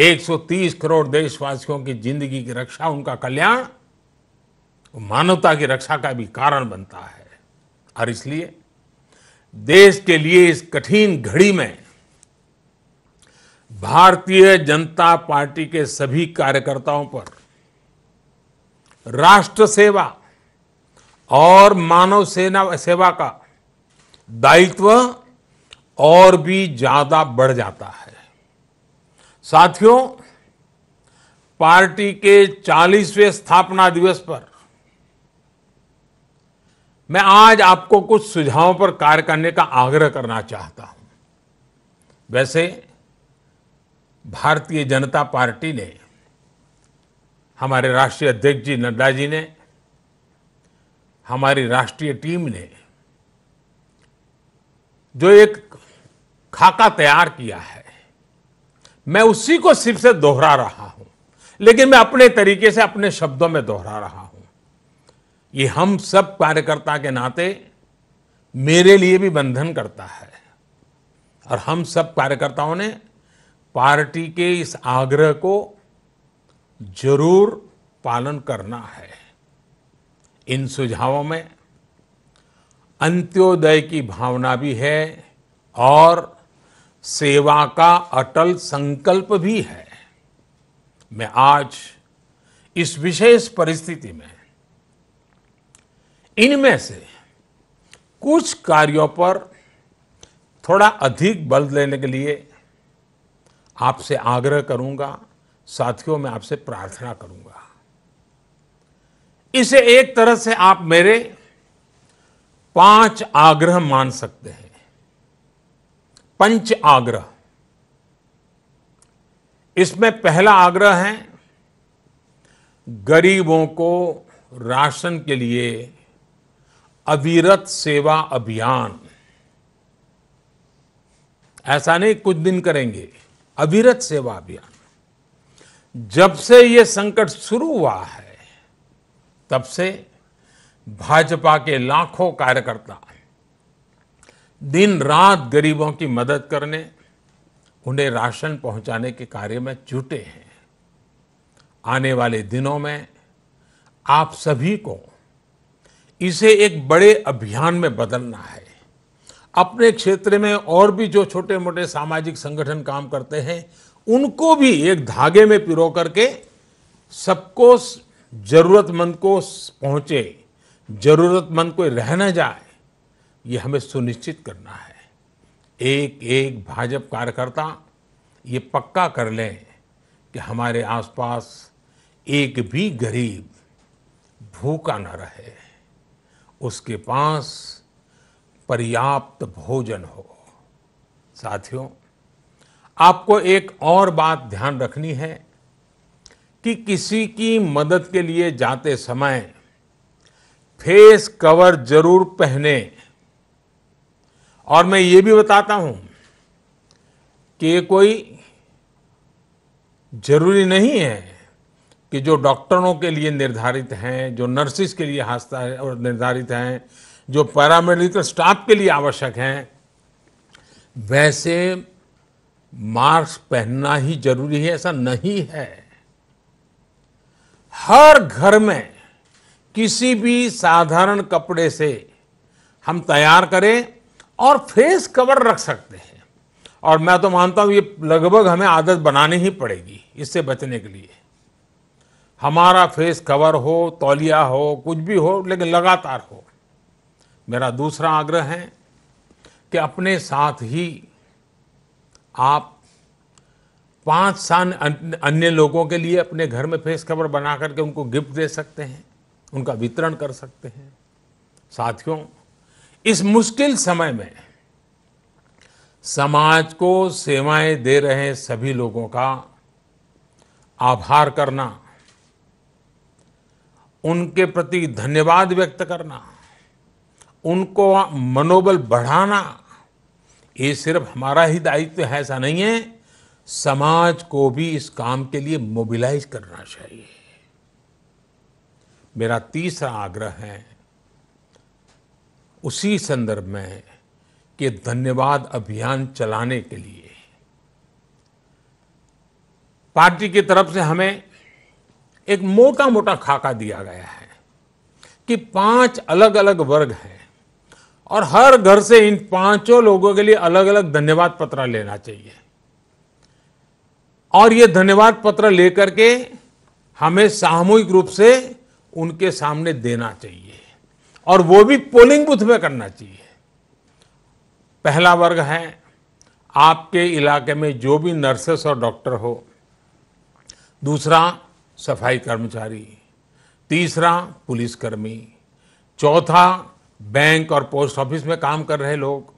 130 करोड़ देशवासियों की जिंदगी की रक्षा उनका कल्याण मानवता की रक्षा का भी कारण बनता है और इसलिए देश के लिए इस कठिन घड़ी में भारतीय जनता पार्टी के सभी कार्यकर्ताओं पर राष्ट्र सेवा और मानव सेना सेवा का दायित्व और भी ज्यादा बढ़ जाता है साथियों पार्टी के 40वें स्थापना दिवस पर मैं आज आपको कुछ सुझावों पर कार्य करने का आग्रह करना चाहता हूं वैसे भारतीय जनता पार्टी ने हमारे राष्ट्रीय अध्यक्ष जी नड्डा जी ने हमारी राष्ट्रीय टीम ने जो एक खाका तैयार किया है मैं उसी को सिर्फ से दोहरा रहा हूं लेकिन मैं अपने तरीके से अपने शब्दों में दोहरा रहा हूं ये हम सब कार्यकर्ता के नाते मेरे लिए भी बंधन करता है और हम सब कार्यकर्ताओं ने पार्टी के इस आग्रह को जरूर पालन करना है इन सुझावों में अंत्योदय की भावना भी है और सेवा का अटल संकल्प भी है मैं आज इस विशेष परिस्थिति में इनमें से कुछ कार्यों पर थोड़ा अधिक बल देने के लिए आपसे आग्रह करूंगा साथियों मैं आपसे प्रार्थना करूंगा इसे एक तरह से आप मेरे पांच आग्रह मान सकते हैं पंच आग्रह इसमें पहला आग्रह है गरीबों को राशन के लिए अविरत सेवा अभियान ऐसा नहीं कुछ दिन करेंगे अविरत सेवा अभियान जब से ये संकट शुरू हुआ है तब से भाजपा के लाखों कार्यकर्ता दिन रात गरीबों की मदद करने उन्हें राशन पहुंचाने के कार्य में जुटे हैं आने वाले दिनों में आप सभी को इसे एक बड़े अभियान में बदलना है अपने क्षेत्र में और भी जो छोटे मोटे सामाजिक संगठन काम करते हैं उनको भी एक धागे में पिरो करके सबको जरूरतमंद को पहुंचे जरूरतमंद को रह न जाए ये हमें सुनिश्चित करना है एक एक भाजपा कार्यकर्ता ये पक्का कर लें कि हमारे आसपास एक भी गरीब भूखा न रहे उसके पास पर्याप्त भोजन हो साथियों आपको एक और बात ध्यान रखनी है कि किसी की मदद के लिए जाते समय फेस कवर जरूर पहने और मैं ये भी बताता हूं कि ये कोई जरूरी नहीं है कि जो डॉक्टरों के लिए निर्धारित हैं जो नर्सिस के लिए हास्ता और निर्धारित हैं जो पैरामेडिकल स्टाफ के लिए आवश्यक हैं वैसे मास्क पहनना ही जरूरी है ऐसा नहीं है हर घर में किसी भी साधारण कपड़े से हम तैयार करें और फेस कवर रख सकते हैं और मैं तो मानता हूँ ये लगभग हमें आदत बनानी ही पड़ेगी इससे बचने के लिए हमारा फेस कवर हो तौलिया हो कुछ भी हो लेकिन लगातार हो मेरा दूसरा आग्रह है कि अपने साथ ही आप पाँच साल अन्य लोगों के लिए अपने घर में फेस कवर बना करके उनको गिफ्ट दे सकते हैं उनका वितरण कर सकते हैं साथियों इस मुश्किल समय में समाज को सेवाएं दे रहे सभी लोगों का आभार करना उनके प्रति धन्यवाद व्यक्त करना उनको मनोबल बढ़ाना ये सिर्फ हमारा ही दायित्व है ऐसा नहीं है समाज को भी इस काम के लिए मोबिलाइज करना चाहिए मेरा तीसरा आग्रह है उसी संदर्भ में कि धन्यवाद अभियान चलाने के लिए पार्टी की तरफ से हमें एक मोटा मोटा खाका दिया गया है कि पांच अलग अलग वर्ग हैं और हर घर से इन पांचों लोगों के लिए अलग अलग धन्यवाद पत्र लेना चाहिए और ये धन्यवाद पत्र लेकर के हमें सामूहिक रूप से उनके सामने देना चाहिए और वो भी पोलिंग बूथ में करना चाहिए पहला वर्ग है आपके इलाके में जो भी नर्सेस और डॉक्टर हो दूसरा सफाई कर्मचारी तीसरा पुलिसकर्मी चौथा बैंक और पोस्ट ऑफिस में काम कर रहे लोग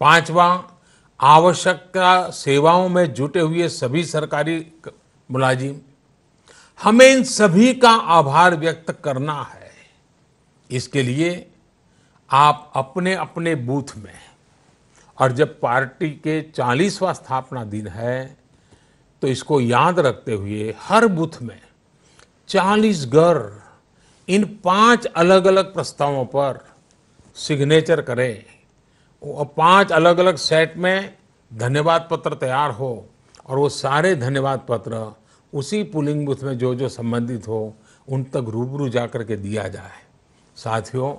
पांचवा आवश्यकता सेवाओं में जुटे हुए सभी सरकारी मुलाजिम हमें इन सभी का आभार व्यक्त करना है इसके लिए आप अपने अपने बूथ में और जब पार्टी के चालीसवां स्थापना दिन है तो इसको याद रखते हुए हर बूथ में चालीस घर इन पांच अलग अलग प्रस्तावों पर सिग्नेचर करें और पांच अलग अलग सेट में धन्यवाद पत्र तैयार हो और वो सारे धन्यवाद पत्र उसी पुलिंग बूथ में जो जो संबंधित हो उन तक रूबरू जा कर के दिया जाए साथियों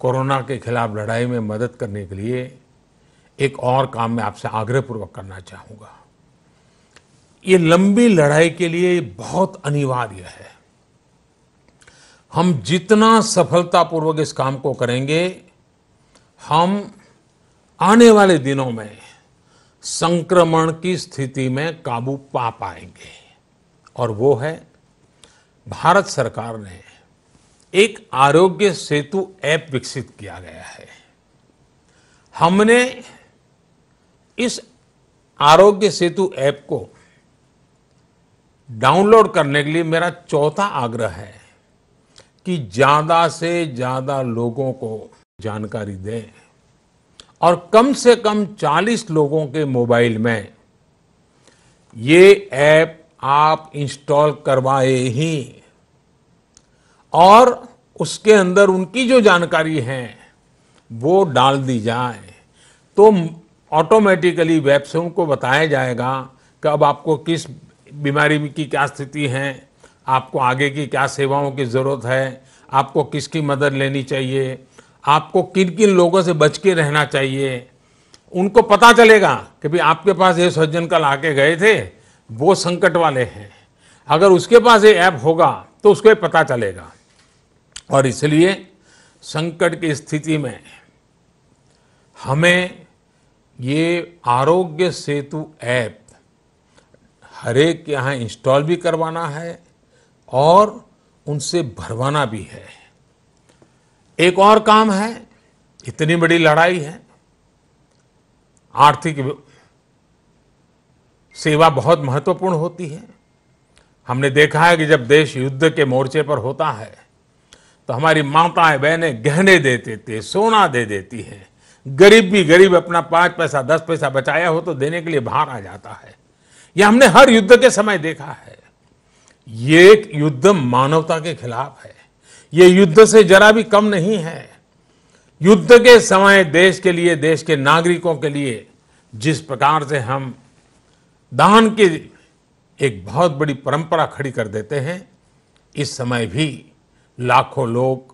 कोरोना के खिलाफ लड़ाई में मदद करने के लिए एक और काम मैं आपसे आग्रहपूर्वक करना चाहूँगा ये लंबी लड़ाई के लिए बहुत अनिवार्य है हम जितना सफलतापूर्वक इस काम को करेंगे हम आने वाले दिनों में संक्रमण की स्थिति में काबू पा पाएंगे और वो है भारत सरकार ने एक आरोग्य सेतु ऐप विकसित किया गया है हमने इस आरोग्य सेतु ऐप को डाउनलोड करने के लिए मेरा चौथा आग्रह है कि ज़्यादा से ज़्यादा लोगों को जानकारी दें और कम से कम 40 लोगों के मोबाइल में ये ऐप आप इंस्टॉल करवाए ही और उसके अंदर उनकी जो जानकारी है वो डाल दी जाए तो ऑटोमेटिकली से उनको बताया जाएगा कि अब आपको किस बीमारी की क्या स्थिति है आपको आगे की क्या सेवाओं की ज़रूरत है आपको किसकी मदद लेनी चाहिए आपको किन किन लोगों से बच के रहना चाहिए उनको पता चलेगा कि भाई आपके पास ये सज्जन कल आके गए थे वो संकट वाले हैं अगर उसके पास ये ऐप होगा तो उसको पता चलेगा और इसलिए संकट की स्थिति में हमें ये आरोग्य सेतु ऐप हरेक के यहाँ इंस्टॉल भी करवाना है और उनसे भरवाना भी है एक और काम है इतनी बड़ी लड़ाई है आर्थिक सेवा बहुत महत्वपूर्ण होती है हमने देखा है कि जब देश युद्ध के मोर्चे पर होता है तो हमारी माताएं बहनें गहने दे देती है सोना दे देती है गरीब भी गरीब अपना पाँच पैसा दस पैसा बचाया हो तो देने के लिए बाहर आ जाता है यह हमने हर युद्ध के समय देखा है ये एक युद्ध मानवता के खिलाफ है ये युद्ध से जरा भी कम नहीं है युद्ध के समय देश के लिए देश के नागरिकों के लिए जिस प्रकार से हम दान की एक बहुत बड़ी परंपरा खड़ी कर देते हैं इस समय भी लाखों लोग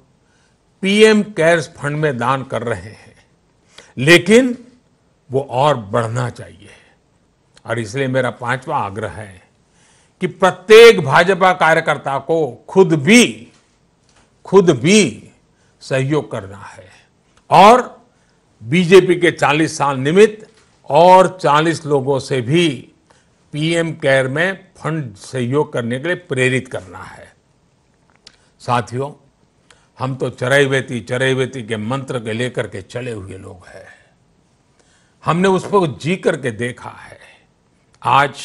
पीएम केयर्स फंड में दान कर रहे हैं लेकिन वो और बढ़ना चाहिए और इसलिए मेरा पांचवा आग्रह है कि प्रत्येक भाजपा कार्यकर्ता को खुद भी खुद भी सहयोग करना है और बीजेपी के 40 साल निमित्त और 40 लोगों से भी पीएम केयर में फंड सहयोग करने के लिए प्रेरित करना है साथियों हम तो चरैवेती चरैवेती के मंत्र के लेकर के चले हुए लोग हैं हमने उस पर जी करके देखा है आज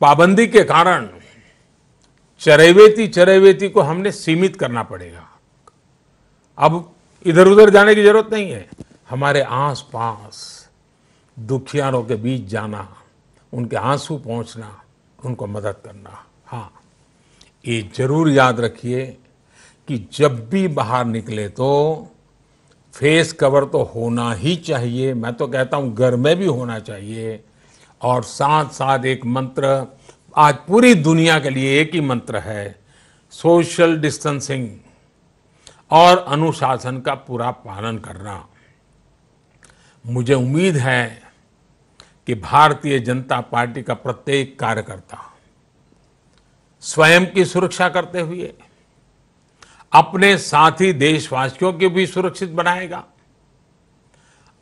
पाबंदी के कारण चरैवेती चरैवेती को हमने सीमित करना पड़ेगा अब इधर उधर जाने की जरूरत नहीं है हमारे आस पास दुखियारों के बीच जाना उनके आंसू पहुंचना उनको मदद करना हाँ ये जरूर याद रखिए कि जब भी बाहर निकले तो फेस कवर तो होना ही चाहिए मैं तो कहता हूँ घर में भी होना चाहिए और साथ साथ एक मंत्र आज पूरी दुनिया के लिए एक ही मंत्र है सोशल डिस्टेंसिंग और अनुशासन का पूरा पालन करना मुझे उम्मीद है कि भारतीय जनता पार्टी का प्रत्येक कार्यकर्ता स्वयं की सुरक्षा करते हुए अपने साथी देशवासियों की भी सुरक्षित बनाएगा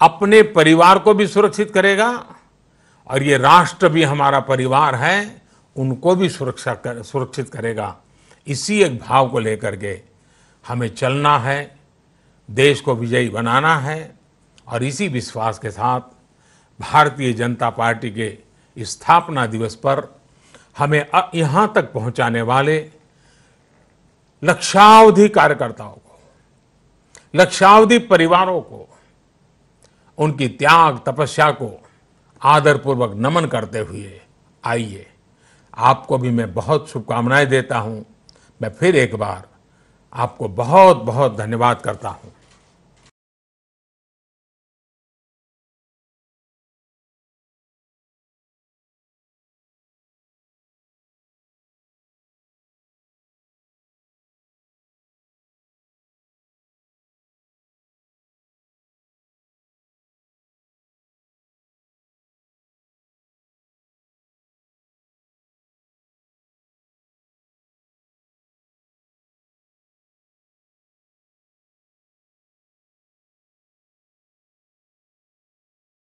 अपने परिवार को भी सुरक्षित करेगा और ये राष्ट्र भी हमारा परिवार है उनको भी सुरक्षा कर सुरक्षित करेगा इसी एक भाव को लेकर के हमें चलना है देश को विजयी बनाना है और इसी विश्वास के साथ भारतीय जनता पार्टी के स्थापना दिवस पर हमें यहां तक पहुंचाने वाले लक्षावधि कार्यकर्ताओं को लक्षावधि परिवारों को उनकी त्याग तपस्या को आदरपूर्वक नमन करते हुए आइए आपको भी मैं बहुत शुभकामनाएं देता हूं मैं फिर एक बार आपको बहुत बहुत धन्यवाद करता हूं